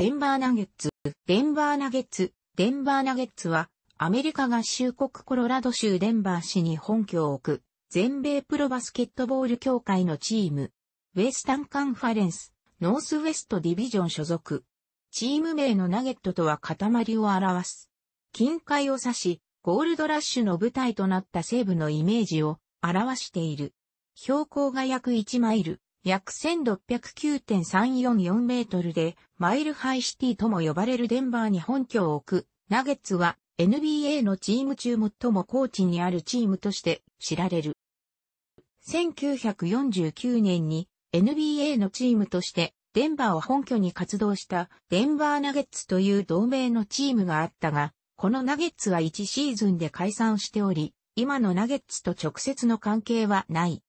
デンバーナゲッツ、デンバーナゲッツ、デンバーナゲッツは、アメリカ合衆国コロラド州デンバー市に本拠を置く、全米プロバスケットボール協会のチーム、ウェスタンカンファレンス、ノースウェストディビジョン所属。チーム名のナゲットとは塊を表す。近海を指し、ゴールドラッシュの舞台となった西部のイメージを表している。標高が約1マイル、約1609.344メートルで、マイルハイシティとも呼ばれるデンバーに本拠を置く、ナゲッツは NBA のチーム中最も高地にあるチームとして知られる。1949年に NBA のチームとしてデンバーを本拠に活動したデンバーナゲッツという同盟のチームがあったが、このナゲッツは1シーズンで解散しており、今のナゲッツと直接の関係はない。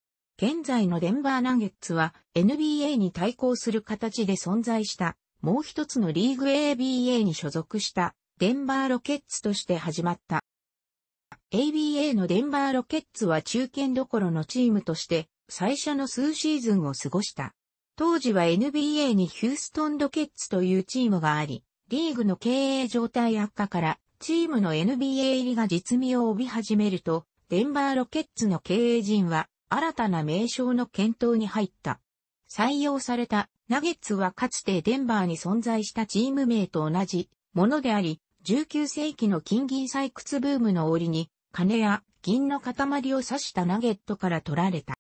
現在のデンバーナゲッツは NBA に対抗する形で存在したもう一つのリーグ ABA に所属したデンバーロケッツとして始まった。ABA のデンバーロケッツは中堅どころのチームとして最初の数シーズンを過ごした。当時は NBA にヒューストンロケッツというチームがあり、リーグの経営状態悪化からチームの NBA 入りが実味を帯び始めると、デンバーロケッツの経営陣は新たな名称の検討に入った。採用されたナゲッツはかつてデンバーに存在したチーム名と同じものであり、19世紀の金銀採掘ブームの折に、金や銀の塊を指したナゲットから取られた。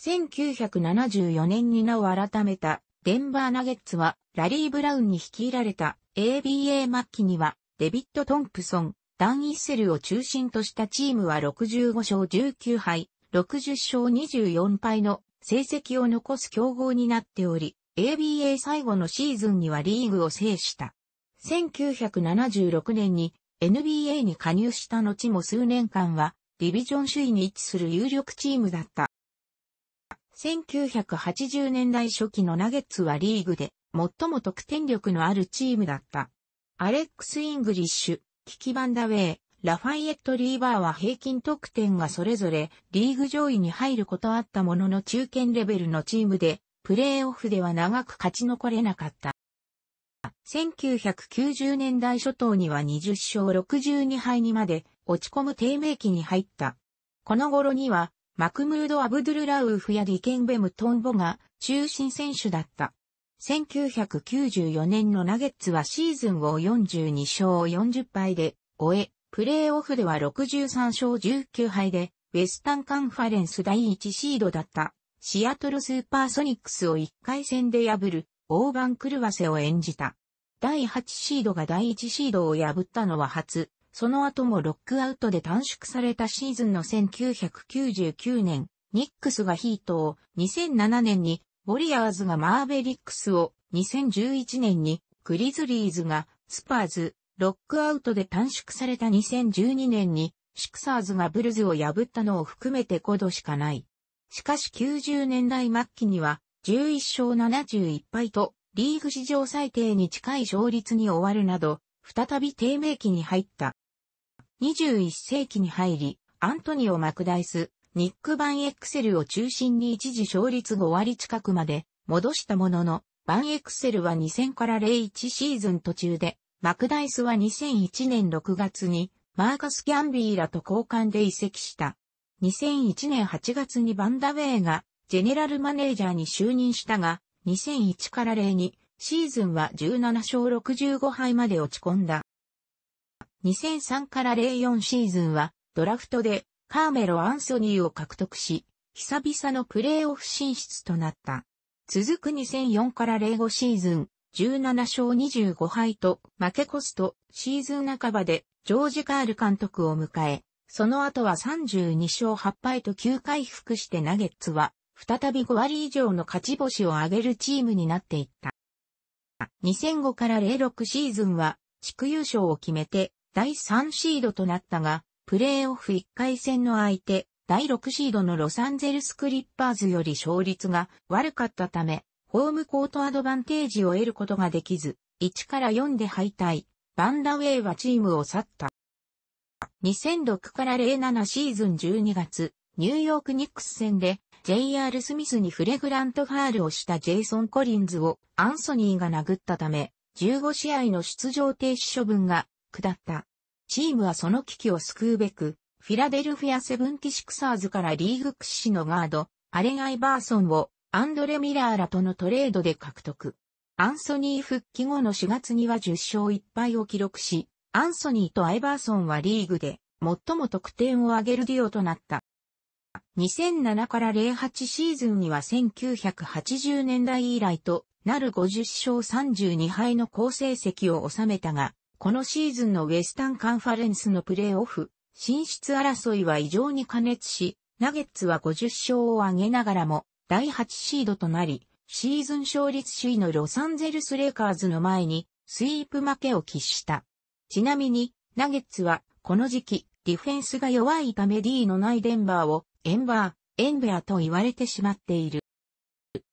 1974年に名を改めたデンバーナゲッツはラリー・ブラウンに率いられた ABA 末期にはデビッド・トンプソン、ダン・イッセルを中心としたチームは65勝19敗、60勝24敗の成績を残す強豪になっており、ABA 最後のシーズンにはリーグを制した。1976年に NBA に加入した後も数年間はディビジョン首位に位置する有力チームだった。1980年代初期のナゲッツはリーグで最も得点力のあるチームだった。アレックス・イングリッシュ、キキ・バンダウェイ、ラファイエット・リーバーは平均得点がそれぞれリーグ上位に入ることあったものの中堅レベルのチームで、プレーオフでは長く勝ち残れなかった。1990年代初頭には20勝62敗にまで落ち込む低迷期に入った。この頃には、マクムード・アブドゥル・ラウーフやディケンベム・トンボが中心選手だった。1994年のナゲッツはシーズンを42勝40敗で終え、プレーオフでは63勝19敗で、ウェスタンカンファレンス第1シードだった、シアトルスーパーソニックスを1回戦で破る、大番狂わせを演じた。第8シードが第1シードを破ったのは初、その後もロックアウトで短縮されたシーズンの1999年、ニックスがヒートを、2007年に、ウォリアーズがマーベリックスを、2011年に、グリズリーズが、スパーズ、ロックアウトで短縮された2012年に、シクサーズがブルズを破ったのを含めて5度しかない。しかし90年代末期には、11勝71敗と、リーグ史上最低に近い勝率に終わるなど、再び低迷期に入った。21世紀に入り、アントニオ・マクダイス、ニック・バン・エクセルを中心に一時勝率5割近くまで戻したものの、バン・エクセルは2000から01シーズン途中でマクダイスは2001年6月にマーカス・キャンビーらと交換で移籍した。2001年8月にバンダウェイがジェネラルマネージャーに就任したが、2001から0にシーズンは17勝65敗まで落ち込んだ。2003から04シーズンはドラフトでカーメロ・アンソニーを獲得し、久々のプレーオフ進出となった。続く2004から05シーズン、17勝25敗と負け越すとシーズン半ばでジョージ・カール監督を迎え、その後は32勝8敗と9回復してナゲッツは再び5割以上の勝ち星を挙げるチームになっていった。2005から06シーズンは地区優勝を決めて第3シードとなったが、プレーオフ1回戦の相手、第6シードのロサンゼルスクリッパーズより勝率が悪かったため、ホームコートアドバンテージを得ることができず、1から4で敗退。バンダウェイはチームを去った。2006から07シーズン12月、ニューヨークニックス戦で JR スミスにフレグラントファールをしたジェイソン・コリンズをアンソニーが殴ったため、15試合の出場停止処分が下った。チームはその危機を救うべく、フィラデルフィアセブンティシクサーズからリーグ屈指のガード、アレン・アイバーソンをアンドレ・ミラーらとのトレードで獲得。アンソニー復帰後の4月には10勝1敗を記録し、アンソニーとアイバーソンはリーグで最も得点を挙げるデュオとなった。2007から08シーズンには1980年代以来となる50勝32敗の好成績を収めたが、このシーズンのウェスタンカンファレンスのプレーオフ、進出争いは異常に過熱し、ナゲッツは50勝を挙げながらも第8シードとなり、シーズン勝率首位のロサンゼルスレイカーズの前にスイープ負けを喫した。ちなみに、ナゲッツはこの時期、ディフェンスが弱いため D のないデンバーをエンバー、エンベアと言われてしまっている。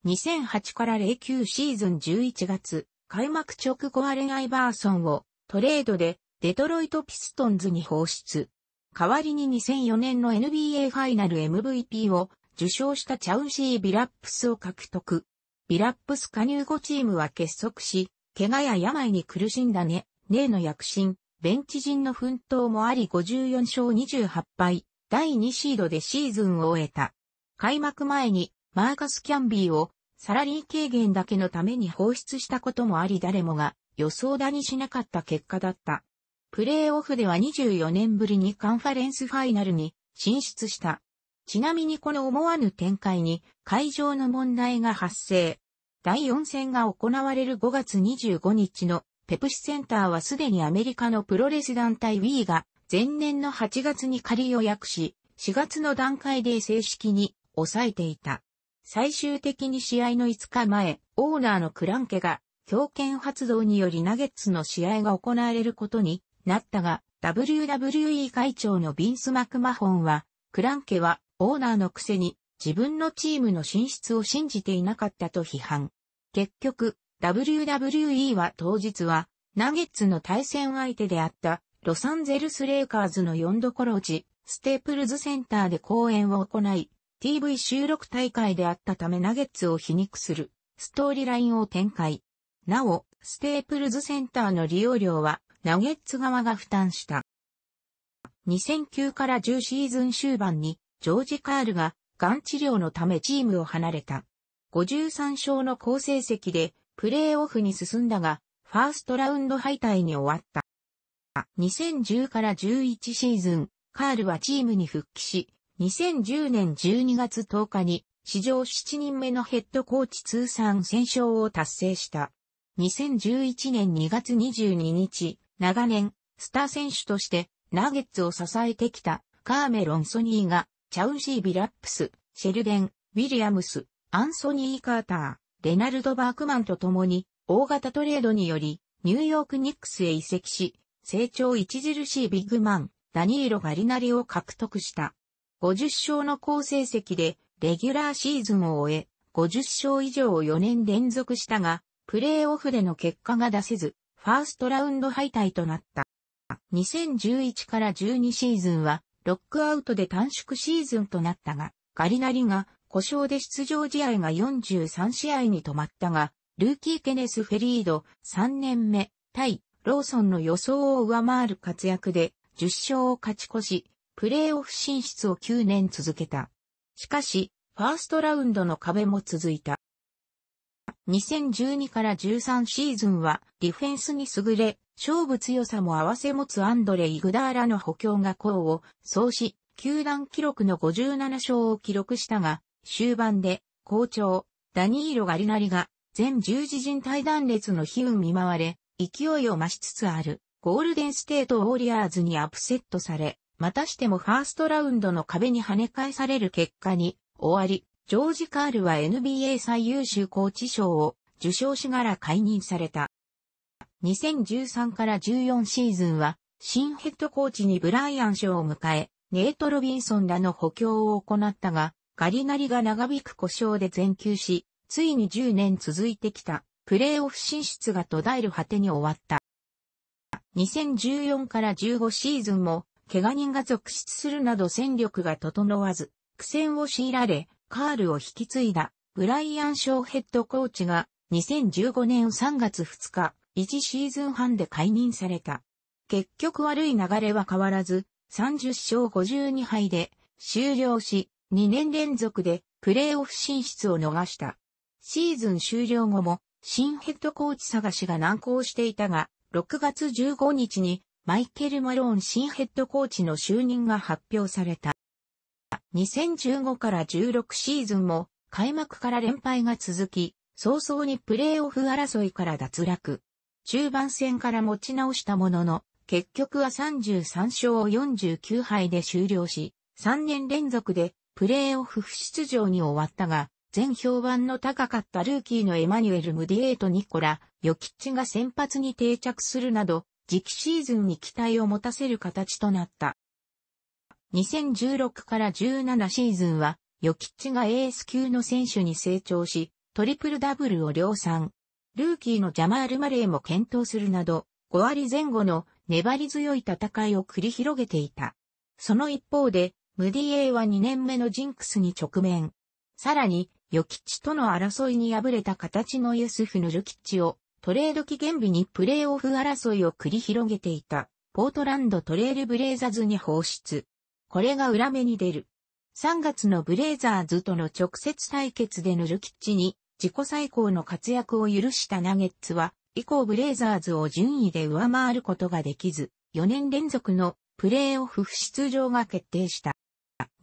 2008から09シーズン11月、開幕直後アレン・アイバーソンをトレードでデトロイト・ピストンズに放出。代わりに2004年の NBA ファイナル MVP を受賞したチャウシー・ビラップスを獲得。ビラップス加入後チームは結束し、怪我や病に苦しんだね、ねえの躍進、ベンチ陣の奮闘もあり54勝28敗、第2シードでシーズンを終えた。開幕前にマーカス・キャンビーをサラリー軽減だけのために放出したこともあり誰もが予想だにしなかった結果だった。プレーオフでは24年ぶりにカンファレンスファイナルに進出した。ちなみにこの思わぬ展開に会場の問題が発生。第4戦が行われる5月25日のペプシセンターはすでにアメリカのプロレス団体 W が前年の8月に仮予約し、4月の段階で正式に抑えていた。最終的に試合の5日前、オーナーのクランケが強権発動によりナゲッツの試合が行われることになったが、WWE 会長のビンス・マクマホンは、クランケはオーナーのくせに自分のチームの進出を信じていなかったと批判。結局、WWE は当日は、ナゲッツの対戦相手であったロサンゼルスレイカーズの4どころうステープルズセンターで公演を行い、TV 収録大会であったためナゲッツを皮肉するストーリーラインを展開。なお、ステープルズセンターの利用料はナゲッツ側が負担した。2009から10シーズン終盤にジョージ・カールが、がん治療のためチームを離れた。53勝の好成績で、プレーオフに進んだが、ファーストラウンド敗退に終わった。2010から11シーズン、カールはチームに復帰し、2010年12月10日に史上7人目のヘッドコーチ通算戦勝を達成した。2011年2月22日、長年、スター選手としてナゲッツを支えてきたカーメロン・ソニーがチャウシー・ビラップス、シェルデン、ウィリアムス、アンソニー・カーター、レナルド・バークマンと共に、大型トレードにより、ニューヨーク・ニックスへ移籍し、成長著しいビッグマン、ダニーロ・ガリナリを獲得した。50勝の好成績で、レギュラーシーズンを終え、50勝以上を4年連続したが、プレーオフでの結果が出せず、ファーストラウンド敗退となった。2011から12シーズンは、ロックアウトで短縮シーズンとなったが、ガリナリが故障で出場試合が43試合に止まったが、ルーキーケネス・フェリード3年目対ローソンの予想を上回る活躍で10勝を勝ち越し、プレーオフ進出を9年続けた。しかし、ファーストラウンドの壁も続いた。2012から13シーズンはディフェンスに優れ、勝負強さも合わせ持つアンドレ・イグダーラの補強が功を奏し、球団記録の57勝を記録したが、終盤で、校長、ダニーロ・ガリナリが、全十字陣帯断裂の悲運見舞われ、勢いを増しつつある、ゴールデンステート・ウォリアーズにアップセットされ、またしてもファーストラウンドの壁に跳ね返される結果に、終わり、ジョージ・カールは NBA 最優秀コーチ賞を受賞しがら解任された。2013から14シーズンは、新ヘッドコーチにブライアン賞を迎え、ネイト・ロビンソンらの補強を行ったが、ガリナリが長引く故障で全休し、ついに10年続いてきた、プレーオフ進出が途絶える果てに終わった。2014から15シーズンも、怪我人が続出するなど戦力が整わず、苦戦を強いられ、カールを引き継いだ、ブライアン・ショーヘッドコーチが、2015年3月2日、1シーズン半で解任された。結局悪い流れは変わらず、30勝52敗で終了し、2年連続でプレーオフ進出を逃した。シーズン終了後も新ヘッドコーチ探しが難航していたが、6月15日にマイケル・マローン新ヘッドコーチの就任が発表された。2015から16シーズンも開幕から連敗が続き、早々にプレーオフ争いから脱落。中盤戦から持ち直したものの、結局は33勝を49敗で終了し、3年連続でプレーオフ不出場に終わったが、全評判の高かったルーキーのエマニュエル・ムディエイト・ニコラ、ヨキッチが先発に定着するなど、次期シーズンに期待を持たせる形となった。2016から17シーズンは、ヨキッチがエース級の選手に成長し、トリプルダブルを量産。ルーキーのジャマール・マレーも検討するなど、5割前後の粘り強い戦いを繰り広げていた。その一方で、ムディエイは2年目のジンクスに直面。さらに、ヨキッチとの争いに敗れた形のユスフ・ヌルキッチを、トレード期限日にプレーオフ争いを繰り広げていた、ポートランドトレールブレイザーズに放出。これが裏目に出る。3月のブレイザーズとの直接対決でヌルキッチに自己最高の活躍を許したナゲッツは、以降ブレイザーズを順位で上回ることができず、4年連続のプレーオフ不出場が決定した。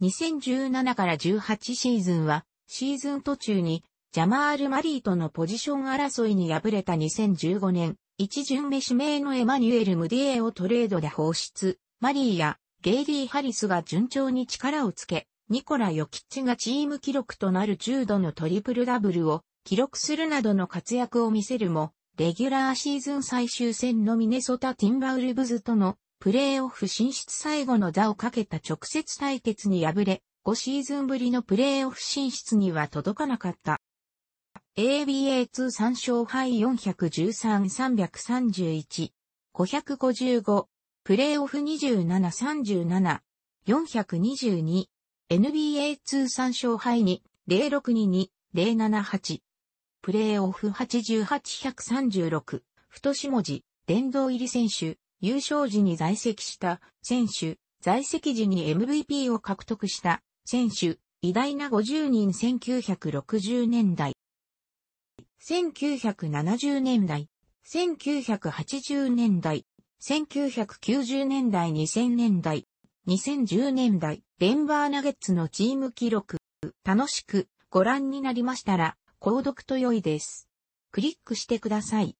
2017から18シーズンは、シーズン途中にジャマール・マリーとのポジション争いに敗れた2015年、一巡目指名のエマニュエル・ムディエをトレードで放出、マリーやゲイリー・ハリスが順調に力をつけ、ニコラ・ヨキッチがチーム記録となる10度のトリプルダブルを記録するなどの活躍を見せるも、レギュラーシーズン最終戦のミネソタ・ティンバウルブズとのプレーオフ進出最後の座をかけた直接対決に敗れ、5シーズンぶりのプレーオフ進出には届かなかった。ABA 通算勝敗413-331、555、プレーオフ27-37、422、NBA 通参照杯2、0 6 2 078、プレーオフ88136、太し文字、殿堂入り選手、優勝時に在籍した選手、在籍時に MVP を獲得した選手、偉大な50人1960年代。1970年代、1980年代、1990年代2000年代、2010年代、デンバーナゲッツのチーム記録、楽しくご覧になりましたら、購読と良いです。クリックしてください。